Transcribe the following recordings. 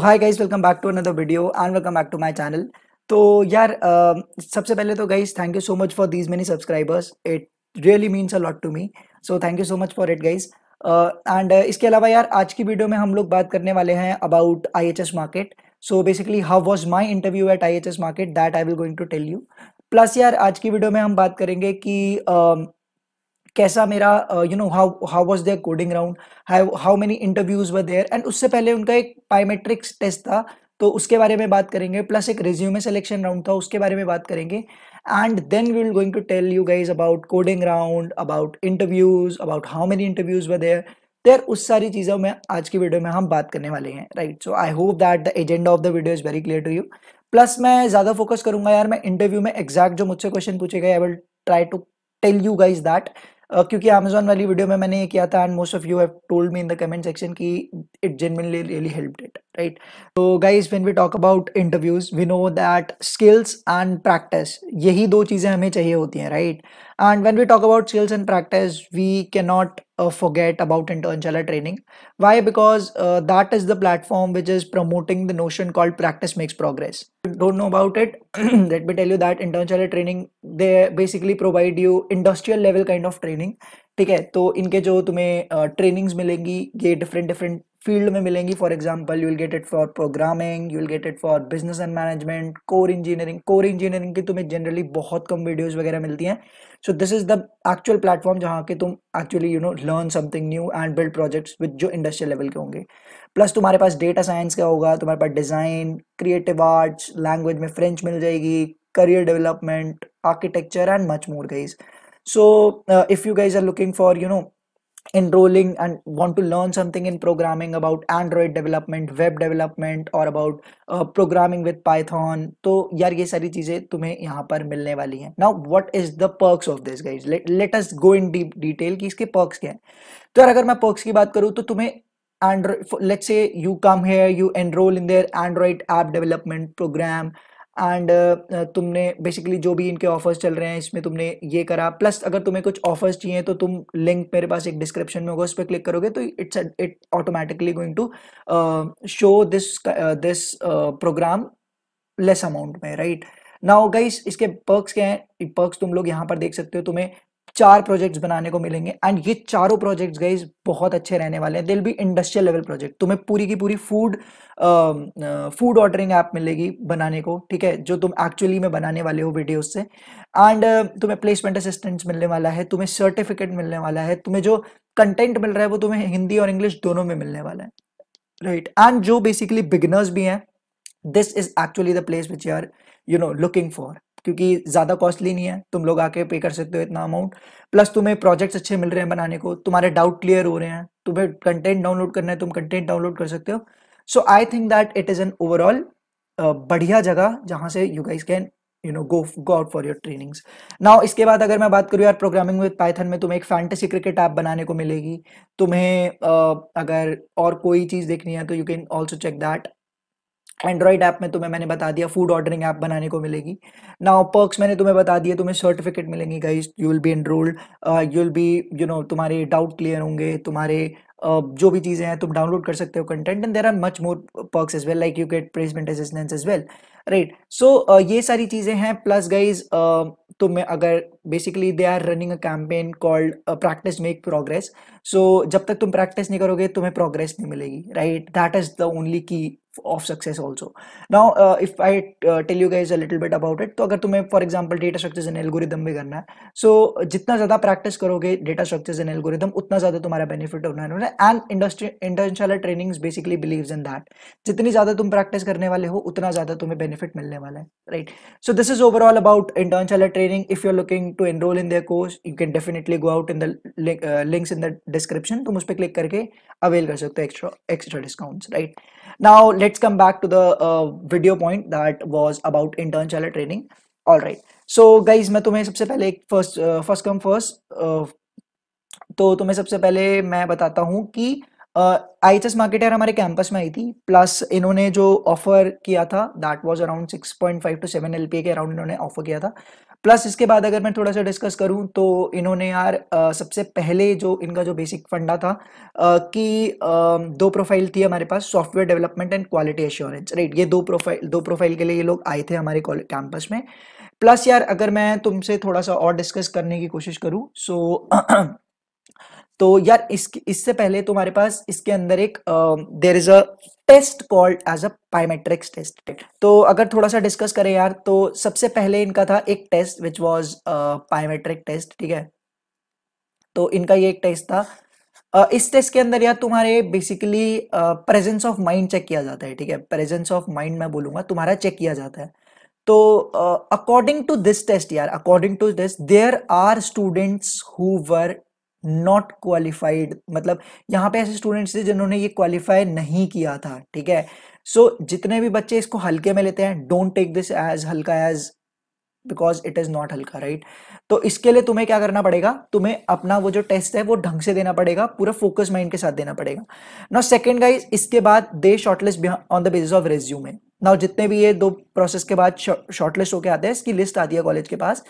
Hi guys welcome back to another video and welcome back to my channel तो यार uh, सबसे पहले तो guys thank you so much for these many subscribers it really means a lot to me so thank you so much for it guys and इसके अलावा यार आज की वीडियो में हम लोग बात करने वाले हैं about I H S Markit so basically how was my interview at I H S Markit that I will going to tell you plus यार आज की वीडियो में हम बात करेंगे कि uh, कैसा मेरा you know how how was there coding round how many interviews were there and उससे पहले उनका एक बायोमेट्रिक्स टेस्ट था तो उसके बारे में बात करेंगे प्लस एक रिज्यूमे सिलेक्शन राउंड था उसके बारे में बात करेंगे and then we will going to tell you guys about coding round about interviews about how many interviews were there there उस सारी चीज़ों में आज की वीडियो में हम बात करने वाले हैं right so I hope that the agenda of the video is very clear to you plus मैं ज़्यादा फोकस करूंगा यार मैं इंटरव्यू में एग्जैक्ट जो मुझसे क्वेश्चन पूछे गए I will try to tell you guys that क्योंकि अमेजोन वाली वीडियो में मैंने ये किया था and most of you have told me in the comment section की it genuinely really help it right so guys when we talk about interviews we know that skills and practice yahi do cheeze hame chahiye hoti hain right and when we talk about skills and practice we cannot uh, forget about internship training why because uh, that is the platform which is promoting the notion called practice makes progress you don't know about it let me tell you that internship training they basically provide you industrial level kind of training ठीक है तो इनके जो तुम्हें trainings मिलेंगी ये different different field में मिलेंगी for example you get it for programming you'll get it for business and management core engineering core engineering की तुम्हें जनरली बहुत कम वीडियोज वगैरह मिलती हैं so this is the actual platform जहाँ के तुम actually you know learn something new and build projects with जो इंडस्ट्रियल लेवल के होंगे प्लस तुम्हारे पास डेटा साइंस का होगा तुम्हारे पास डिज़ाइन क्रिएटिव आर्ट्स लैंग्वेज में फ्रेंच मिल जाएगी career development architecture and much more guys so if you guys are looking for you know enrolling and want to learn something in programming about android development web development or about uh, programming with python to yaar ye sari cheeze tumhe yahan par milne wali hain now what is the perks of this guys let, let us go in deep detail ki iske perks kya हैं to yaar agar main perks ki baat karu to tumhe android let's say you come here you enroll in their android app development program and uh, uh, तुमने basically जो भी इनके offers चल रहे हैं इसमें तुमने ये करा प्लस अगर तुम्हें कुछ ऑफर्स चाहिए तो तुम लिंक मेरे पास एक डिस्क्रिप्शन में होगा उस पर क्लिक करोगे तो it's it automatically going to show this this programme less amount में राइट नाउ गाइस इसके पर्क्स क्या हैं पर्क्स तुम लोग यहाँ पर देख सकते हो तुम्हें चार प्रोजेक्ट्स बनाने को मिलेंगे एंड ये चारों प्रोजेक्ट्स गाइज बहुत अच्छे रहने वाले हैं दिल बी इंडस्ट्रियल लेवल प्रोजेक्ट तुम्हें पूरी की पूरी फूड फूड ऑर्डरिंग ऐप मिलेगी बनाने को ठीक है जो तुम एक्चुअली में बनाने वाले हो वीडियोस से एंड uh, तुम्हें प्लेसमेंट असिस्टेंट्स मिलने वाला है तुम्हें सर्टिफिकेट मिलने वाला है तुम्हें जो कंटेंट मिल रहा है वो तुम्हें हिंदी और इंग्लिश दोनों में मिलने वाला है राइट right. एंड जो बेसिकली बिगनर्स भी हैं this is actually the place which you are you know looking for क्योंकि ज़्यादा कॉस्टली नहीं है तुम लोग आके पे कर सकते हो इतना अमाउंट प्लस तुम्हें प्रोजेक्ट्स अच्छे मिल रहे हैं बनाने को तुम्हारे डाउट क्लियर हो रहे हैं तुम्हें कंटेंट डाउनलोड करना है तुम कंटेंट डाउनलोड कर सकते हो so I think that it is an overall बढ़िया जगह जहां से you guys can you know go go out for your trainings now इसके बाद अगर मैं बात करूँ यार प्रोग्रामिंग विद पाइथन में तुम्हें एक फैंटेसी क्रिकेट ऐप बनाने को मिलेगी तुम्हें uh, अगर और कोई चीज़ देखनी है तो you can also check that Android app में तुम्हें मैंने बता दिया फूड ऑर्डरिंग ऐप बनाने को मिलेगी नाउ पर्क्स मैंने तुम्हें बता दिया तुम्हें सर्टिफिकेट मिलेंगे guys you will be enrolled you will be you know तुम्हारे डाउट क्लियर होंगे तुम्हारे जो भी चीज़ें हैं तुम डाउनलोड कर सकते हो content and there are much more perks as well like you get placement assistance as well right so ये सारी चीज़ें हैं प्लस गाइज तुम अगर basically they are running a campaign called practice make progress so जब तक तुम practice नहीं करोगे तुम्हें प्रोग्रेस नहीं मिलेगी right that is the only key of success also now if I tell you guys a little bit about it तो अगर तुम्हें for example data structures and algorithm भी करना है सो so, जितना ज़्यादा प्रैक्टिस करोगे डेटा स्ट्रक्चर्स एंड एलगोरिदम उतना ज़्यादा तुम्हारा बेनिफिट होना है है and international training basically believe in that जितनी ज्यादा तुम प्रैक्टिस करने वाले हो उतना ज्यादा तुम्हें बेनिफिट मिलने वाला है right so this is overall about international training if you are looking to enrol in their course you can definitely go out in the links in the description तुम उस पर क्लिक करके अवेल कर सकते हो extra extra discount right now let's come back to the video point that was about international training all right so guys मैं तुम्हें सबसे पहले एक फर्स्ट फर्स्ट कम फर्स्ट तो तुम्हें सबसे पहले मैं बताता हूँ कि आई एच एस मार्केट यार हमारे कैंपस में आई थी प्लस इन्होंने जो ऑफर किया था that was around six point five two seven L K around इन्होंने ऑफर किया था प्लस इसके बाद अगर मैं थोड़ा सा डिस्कस करूं तो इन्होंने यार आ, सबसे पहले जो इनका जो बेसिक फंडा था आ, कि आ, दो प्रोफाइल थी हमारे पास software development and quality assurance right ये दो प्रोफाइल दो प्रोफाइल के लिए ये लोग आए थे हमारे कैंपस में प्लस यार अगर मैं तुमसे थोड़ा सा और डिस्कस करने की कोशिश करूँ सो तो यार इस इससे पहले तुम्हारे पास इसके अंदर एक there is a test called as a psychometrics test तो अगर थोड़ा सा डिस्कस करें यार तो सबसे पहले इनका था एक test which was psychometric test ठीक है तो इनका ये एक टेस्ट था uh, इस टेस्ट के अंदर यार तुम्हारे basically presence of mind check किया जाता है ठीक है प्रेजेंस ऑफ माइंड मैं बोलूंगा तुम्हारा चेक किया जाता है तो अकॉर्डिंग टू दिस टेस्ट यार according to this there are students who were not qualified मतलब यहाँ पे ऐसे स्टूडेंट्स थे जिन्होंने ये क्वालिफाई नहीं किया था ठीक है सो so, जितने भी बच्चे इसको हल्के में लेते हैं डोंट टेक दिस एज हल्का as because it is not हल्का राइट तो इसके लिए तुम्हें क्या करना पड़ेगा तुम्हें अपना वो जो टेस्ट है वो ढंग से देना पड़ेगा पूरा फोकस माइंड के साथ देना पड़ेगा नॉ सेकेंड गाइज इसके बाद they shortlist on the basis of resume now जितने भी ये दो प्रोसेस के बाद शॉर्टलिस्ट होकर आते हैं इसकी लिस्ट आती है कॉलेज के पास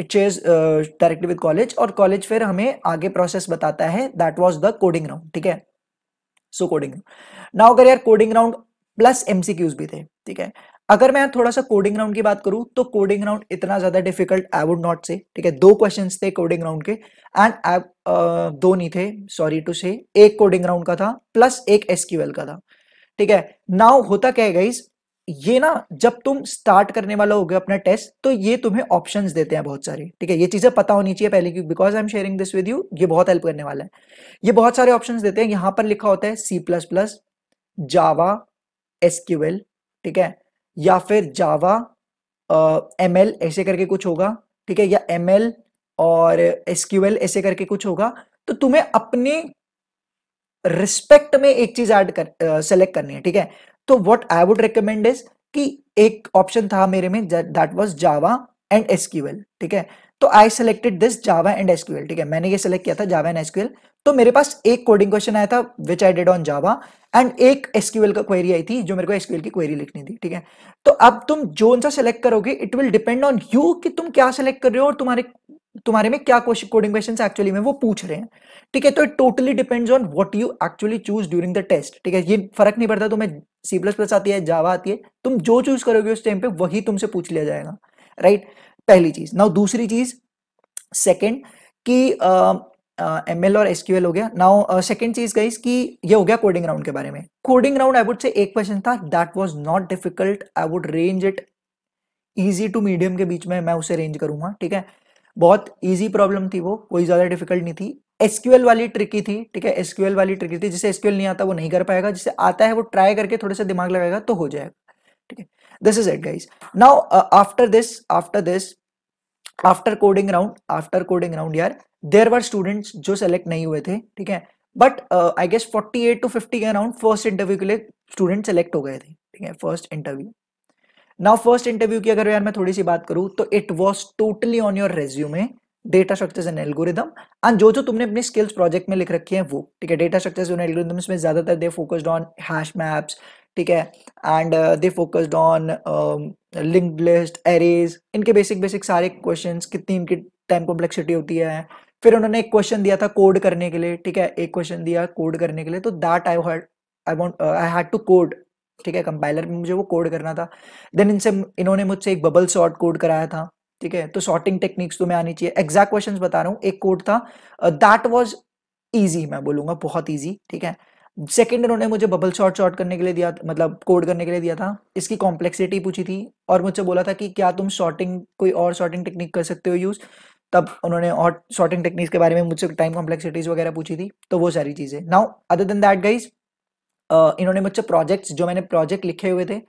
it shares directly with college और कॉलेज फिर हमें आगे प्रोसेस बताता है that was the coding round ठीक है सो कोडिंग नाउ अगर यार कोडिंग राउंड प्लस एमसीक्यूज भी थे ठीक है अगर मैं थोड़ा सा कोडिंग राउंड की बात करूं तो कोडिंग राउंड इतना ज्यादा डिफिकल्ट आई वुड नॉट से ठीक है दो क्वेश्चंस थे कोडिंग राउंड के एंड uh, दो नहीं थे सॉरी टू से एक कोडिंग राउंड का था प्लस एक एसक्यूएल का था ठीक है नाउ होता क्या है गाइस ये ना जब तुम स्टार्ट करने वाला हो गए अपना टेस्ट तो ये तुम्हें ऑप्शन देते हैं बहुत सारे ठीक है ये चीजें पता होनी चाहिए पहले की because I am sharing this with you ये बहुत हेल्प करने वाला है ये बहुत सारे ऑप्शन देते हैं यहां पर लिखा होता है C plus plus Java SQL ठीक है या फिर जावा एम एल ऐसे करके कुछ होगा ठीक है या एम एल और एसक्यूएल ऐसे करके कुछ होगा तो तुम्हें अपने रिस्पेक्ट में एक चीज ऐड कर सेलेक्ट करनी है ठीक है तो what I would recommend is कि एक ऑप्शन था मेरे में that was Java and SQL ठीक है तो I selected this Java and SQL ठीक है मैंने ये सिलेक्ट किया था जावा एंड एसक्यूएल तो मेरे पास एक कोडिंग क्वेश्चन आया था which I did on Java and एक एसक्यूएल का क्वेरी आई थी जो मेरे को एसक्यूएल की क्वेरी लिखनी थी ठीक है तो अब तुम जोन सा सिलेक्ट करोगे it will depend on you कि तुम क्या सिलेक्ट कर रहे हो और तुम्हारे तुम्हारे में क्या कोडिंग क्वेश्चन एक्चुअली में वो पूछ रहे हैं ठीक है तो it totally depends on what you actually choose during the test ठीक है ये फर्क नहीं पड़ता तुम्हें सी प्लस प्लस आती है जावा आती है तुम जो चूज करोगे उस टाइम पे वही तुमसे पूछ लिया जाएगा राइट पहली चीज नाउ दूसरी चीज सेकेंड कि एम uh, uh, और एसक्यूएल हो गया नाउ सेकेंड चीज गई कि ये हो गया कोडिंग राउंड के बारे में coding round I would say एक क्वेश्चन था that was not difficult I would range it easy to medium के बीच में मैं उसे रेंज करूंगा ठीक है बहुत ईजी प्रॉब्लम थी वो कोई ज़्यादा डिफिकल्ट नहीं थी एसक्यूएल वाली ट्रिकी थी ठीक है एसक्यूएल वाली ट्रिकी थी जिसे एसक्यूएल नहीं आता वो नहीं कर पाएगा जिसे आता है वो ट्राई करके थोड़े से दिमाग लगाएगा तो हो जाएगा ठीक है this is it guys now after this after this after coding round after coding round यार देर वर स्टूडेंट्स जो सेलेक्ट नहीं हुए थे ठीक है बट आई गेस 48 टू 50 के अराउंड फर्स्ट इंटरव्यू के लिए स्टूडेंट सेलेक्ट हो गए थे ठीक है first interview now first interview की अगर यार मैं थोड़ी सी बात करूं तो it was totally on your resume data structures and algorithm and जो जो तुमने अपने स्किल्स प्रोजेक्ट में लिख रखे हैं वो ठीक है डेटा स्ट्रक्चर्स एंड एल्गोरिदम्स में ज्यादातर they focused on hash maps ठीक है and they focused on link list arrays इनके बेसिक बेसिक सारे क्वेश्चंस कितनी इनकी टाइम कॉम्प्लेक्सिटी होती है फिर उन्होंने एक क्वेश्चन दिया था कोड करने के लिए ठीक है एक क्वेश्चन दिया कोड करने के लिए तो that I I want I had to code ठीक है कंपाइलर में मुझे वो कोड करना था देन इनसे इन्होंने मुझसे एक बबल सॉर्ट कोड कराया था ठीक है तो सॉर्टिंग टेक्निक्स तुम्हें आनी चाहिए एग्जैक्ट क्वेश्चन बता रहा हूँ एक कोड था दैट वॉज ईजी मैं बोलूंगा बहुत ईजी ठीक है सेकेंड इन्होंने मुझे बबल शॉर्ट शॉर्ट करने के लिए दिया मतलब कोड करने के लिए दिया था इसकी कॉम्प्लेक्सिटी पूछी थी और मुझसे बोला था कि क्या तुम शॉर्टिंग कोई और शॉर्टिंग टेक्निक कर सकते हो यूज़ तब उन्होंने और शॉर्टिंग टेक्निक्स के बारे में मुझसे टाइम कॉम्प्लेक्सिटीज वगैरह पूछी थी तो वो सारी चीज़ें now other than that guys इन्होंने मुझसे प्रोजेक्ट्स जो मैंने प्रोजेक्ट लिखे हुए थे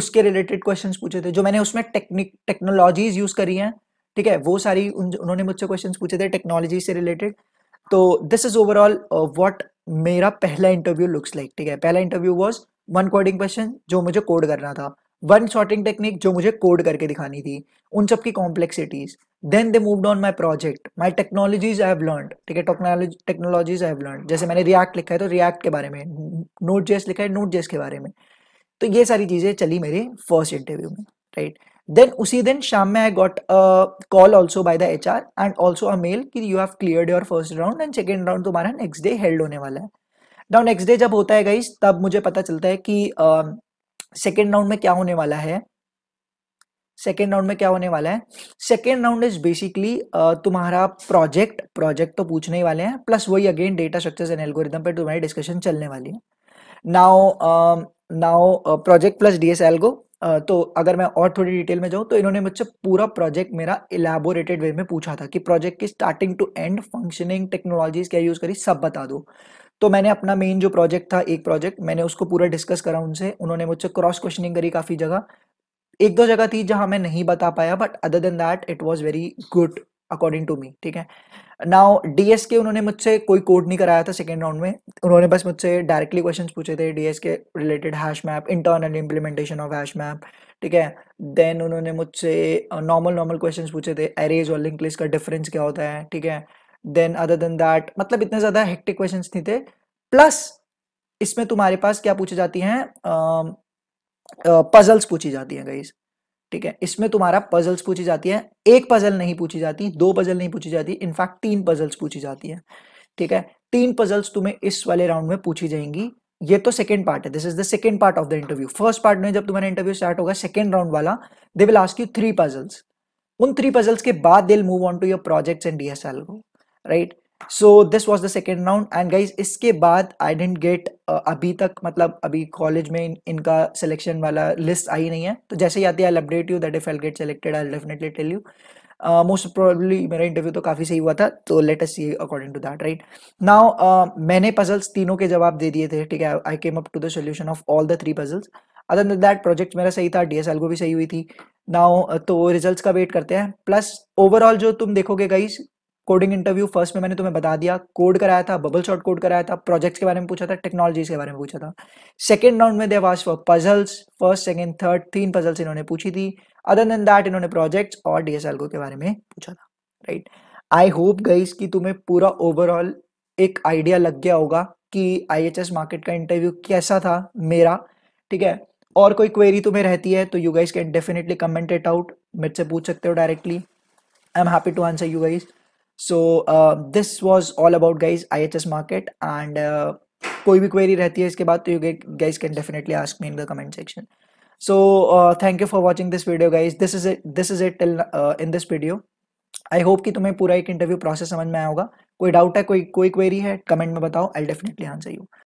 उसके रिलेटेड क्वेश्चन पूछे थे जो मैंने उसमें टेक्निक टेक्नोलॉजीज यूज करी हैं ठीक है वो सारी उन्होंने मुझसे क्वेश्चन पूछे थे टेक्नोलॉजी से रिलेटेड तो दिस इज ओवरऑल वॉट मेरा पहला इंटरव्यू लुक्स लाइक ठीक है पहला interview was one coding question जो मुझे कोड करना था वन शॉर्टिंग टेक्निक जो मुझे कोड करके दिखानी थी उन सब की complexities then they move on my project my technologies I have learn ठीक है टेक्नोलॉजीज आई हैव लर्न जैसे मैंने रिएक्ट लिखा है तो रिएक्ट के बारे में नोट जेस लिखा है नोट जेस के बारे में तो ये सारी चीज़ें चली मेरे फर्स्ट इंटरव्यू में राइट right? देन उसी दिन शाम में I got call also by the H R and also a mail कि you have clear your first round and second round तुम्हारा नेक्स्ट डे हेल्ड होने वाला है नाउ नेक्स्ट डे जब होता है गाइज तब मुझे पता चलता है कि uh, सेकेंड राउंड में क्या होने वाला है सेकेंड राउंड में क्या होने वाला है सेकेंड राउंड इज बेसिकली तुम्हारा प्रोजेक्ट प्रोजेक्ट तो पूछने वाले हैं प्लस वही again data structures and algorithm पर तुम्हारी डिस्कशन चलने वाली है now now project plus DSL algo तो अगर मैं और थोड़ी डिटेल में जाऊँ तो इन्होंने मुझसे पूरा प्रोजेक्ट मेरा इलेबोरेटेड वे में पूछा था कि प्रोजेक्ट की starting to end functioning technologies क्या यूज़ करी सब बता दो तो मैंने अपना मेन जो प्रोजेक्ट था एक प्रोजेक्ट मैंने उसको पूरा डिस्कस करा उनसे उन्होंने मुझसे क्रॉस क्वेश्चनिंग करी काफ़ी जगह एक दो जगह थी जहां मैं नहीं बता पाया but other than that it was very good according to me ठीक है नाउ डीएस के उन्होंने मुझसे कोई कोड नहीं कराया था सेकेंड राउंड में उन्होंने बस मुझसे डायरेक्टली क्वेश्चन पूछे थे डीएस के related hash map internal implementation of hash map ठीक है देन उन्होंने मुझसे नॉर्मल नॉर्मल क्वेश्चन पूछे थे एरेज और लिंक लिस्ट का डिफरेंस क्या होता है ठीक है देन अदर देन दैट मतलब इतने ज्यादा हेक्टिक क्वेश्चन नहीं थे प्लस इसमें तुम्हारे पास क्या पूछी जाती हैं पजल्स पूछी जाती हैं गाइस ठीक है इसमें तुम्हारा पजल्स पूछी जाती है एक पजल नहीं पूछी जाती दो पजल नहीं पूछी जाती इनफैक्ट तीन पजल्स पूछी जाती है ठीक है तीन पजल्स तुम्हें इस वाले राउंड में पूछी जाएंगी ये तो सेकेंड पार्ट है this is the second part of the interview first part में जब तुम्हारा इंटरव्यू स्टार्ट होगा सेकेंड राउंड वाला they will ask you three puzzles उन थ्री पजल्स के बाद they move on to your projects and DSL को right so this was the second round and guys इसके बाद आई डेंट गेट अभी तक मतलब अभी कॉलेज में इन, इनका सिलेक्शन वाला लिस्ट आई नहीं है तो जैसे ही आती है I update you that if I get selected I definitely tell you most probably मेरा इंटरव्यू तो काफ़ी सही हुआ था तो let us see according to that right now मैंने पजल्स तीनों के जवाब दे दिए थे ठीक है I came up to the solution of all the three puzzles other than that project मेरा सही था डी एस को भी सही हुई थी नाउ uh, तो रिजल्ट का वेट करते हैं प्लस ओवरऑल जो तुम देखोगे गाइस कोडिंग इंटरव्यू फर्स्ट में मैंने तुम्हें बता दिया कोड कराया था बबल शॉट कोड कराया था प्रोजेक्ट्स के बारे में पूछा था टेक्नोलॉजीज के बारे में पूछा था सेकंड राउंड में there was four puzzles first second third तीन पजल्स इन्होंने पूछी थी अदर देन दैट इन्होंने प्रोजेक्ट्स और डीएसएल के बारे में पूछा था राइट आई होप गईस कि तुम्हें पूरा ओवरऑल एक आइडिया लग गया होगा कि आई मार्केट का इंटरव्यू कैसा था मेरा ठीक है और कोई क्वेरी तुम्हें रहती है तो you guys can definitely comment it out मेरे से पूछ सकते हो directly I am happy to answer you guys so this was all about guys I H S Markit and कोई भी क्वेरी रहती है इसके बाद तो you guys can definitely ask me in the comment section so thank you for watching this video guys this is it this is it till in this video I hope कि तुम्हें पूरा एक interview process समझ में आया होगा कोई doubt है कोई कोई क्वेरी है कमेंट में बताओ आई डेफिनेटली आंसर यू